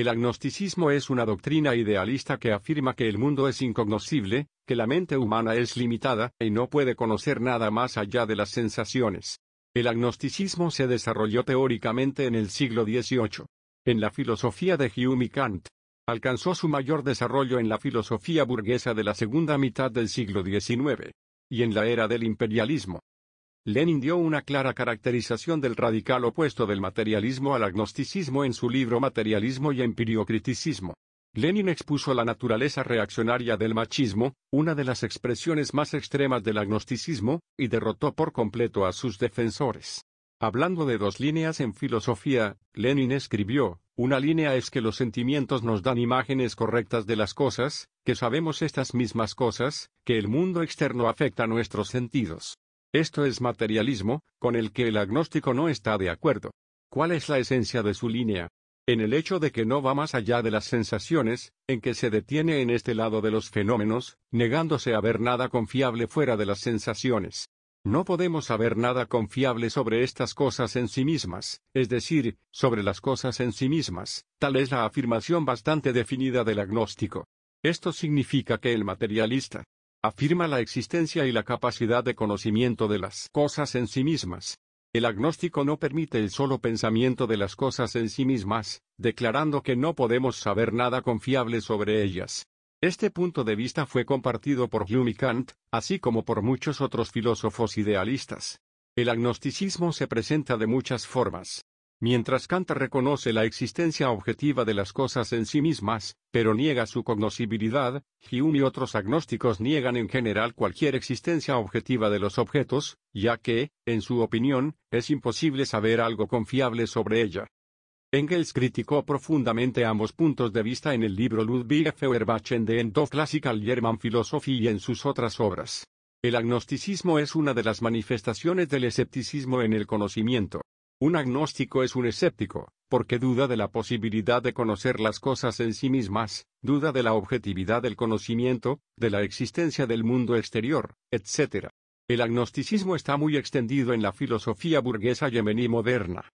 El agnosticismo es una doctrina idealista que afirma que el mundo es incognoscible, que la mente humana es limitada y no puede conocer nada más allá de las sensaciones. El agnosticismo se desarrolló teóricamente en el siglo XVIII. En la filosofía de Hume y Kant, alcanzó su mayor desarrollo en la filosofía burguesa de la segunda mitad del siglo XIX y en la era del imperialismo. Lenin dio una clara caracterización del radical opuesto del materialismo al agnosticismo en su libro Materialismo y Empiriocriticismo. Lenin expuso la naturaleza reaccionaria del machismo, una de las expresiones más extremas del agnosticismo, y derrotó por completo a sus defensores. Hablando de dos líneas en filosofía, Lenin escribió, una línea es que los sentimientos nos dan imágenes correctas de las cosas, que sabemos estas mismas cosas, que el mundo externo afecta nuestros sentidos. Esto es materialismo, con el que el agnóstico no está de acuerdo. ¿Cuál es la esencia de su línea? En el hecho de que no va más allá de las sensaciones, en que se detiene en este lado de los fenómenos, negándose a ver nada confiable fuera de las sensaciones. No podemos saber nada confiable sobre estas cosas en sí mismas, es decir, sobre las cosas en sí mismas, tal es la afirmación bastante definida del agnóstico. Esto significa que el materialista, afirma la existencia y la capacidad de conocimiento de las cosas en sí mismas. El agnóstico no permite el solo pensamiento de las cosas en sí mismas, declarando que no podemos saber nada confiable sobre ellas. Este punto de vista fue compartido por Hume y Kant, así como por muchos otros filósofos idealistas. El agnosticismo se presenta de muchas formas. Mientras Kant reconoce la existencia objetiva de las cosas en sí mismas, pero niega su cognoscibilidad, Hume y otros agnósticos niegan en general cualquier existencia objetiva de los objetos, ya que, en su opinión, es imposible saber algo confiable sobre ella. Engels criticó profundamente ambos puntos de vista en el libro Ludwig Feuerbach en The End of Classical German Philosophy y en sus otras obras. El agnosticismo es una de las manifestaciones del escepticismo en el conocimiento. Un agnóstico es un escéptico, porque duda de la posibilidad de conocer las cosas en sí mismas, duda de la objetividad del conocimiento, de la existencia del mundo exterior, etc. El agnosticismo está muy extendido en la filosofía burguesa yemení moderna.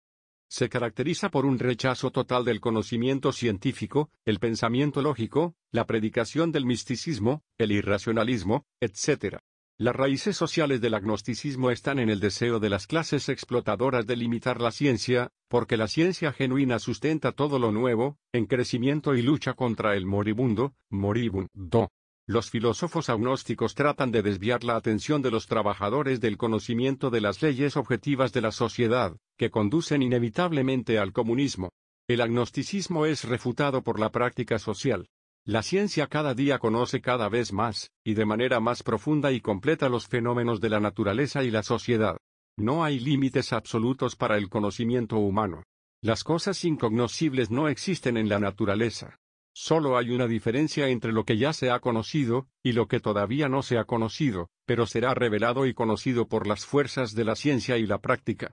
Se caracteriza por un rechazo total del conocimiento científico, el pensamiento lógico, la predicación del misticismo, el irracionalismo, etc. Las raíces sociales del agnosticismo están en el deseo de las clases explotadoras de limitar la ciencia, porque la ciencia genuina sustenta todo lo nuevo, en crecimiento y lucha contra el moribundo, moribundo. Los filósofos agnósticos tratan de desviar la atención de los trabajadores del conocimiento de las leyes objetivas de la sociedad, que conducen inevitablemente al comunismo. El agnosticismo es refutado por la práctica social. La ciencia cada día conoce cada vez más, y de manera más profunda y completa los fenómenos de la naturaleza y la sociedad. No hay límites absolutos para el conocimiento humano. Las cosas incognoscibles no existen en la naturaleza. Solo hay una diferencia entre lo que ya se ha conocido, y lo que todavía no se ha conocido, pero será revelado y conocido por las fuerzas de la ciencia y la práctica.